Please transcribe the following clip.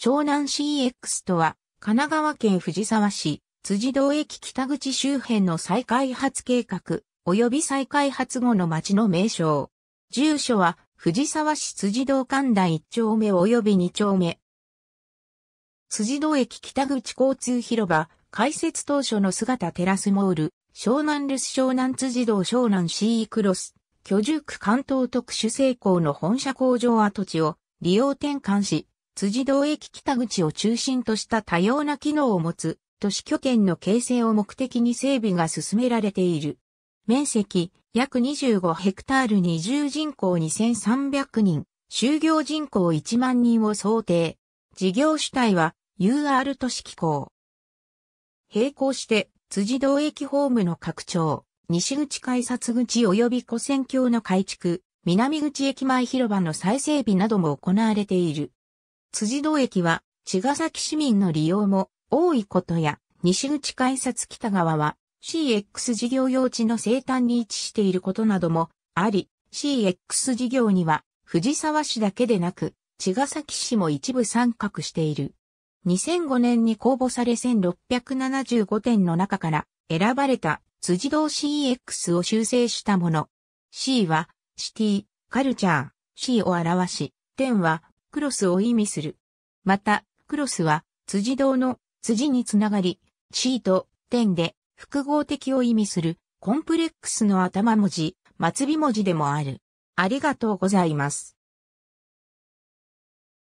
湘南 CX とは、神奈川県藤沢市、辻堂駅北口周辺の再開発計画、及び再開発後の町の名称。住所は、藤沢市辻堂神田1丁目及び2丁目。辻堂駅北口交通広場、開設当初の姿テラスモール、湘南留守湘南辻堂湘南 CE クロス、居住区関東特殊成功の本社工場跡地を利用転換し、辻堂駅北口を中心とした多様な機能を持つ都市拠点の形成を目的に整備が進められている。面積約25ヘクタール二重人口2300人、就業人口1万人を想定。事業主体は UR 都市機構。並行して辻堂駅ホームの拡張、西口改札口及び古線橋の改築、南口駅前広場の再整備なども行われている。辻堂駅は、茅ヶ崎市民の利用も多いことや、西口改札北側は CX 事業用地の西端に位置していることなどもあり、CX 事業には藤沢市だけでなく、茅ヶ崎市も一部参画している。2005年に公募され1675点の中から選ばれた辻堂 CX を修正したもの。C はシティ、カルチャー、C を表し、点はクロスを意味する。また、クロスは、辻堂の辻につながり、ーと点で複合的を意味するコンプレックスの頭文字、末尾文字でもある。ありがとうございます。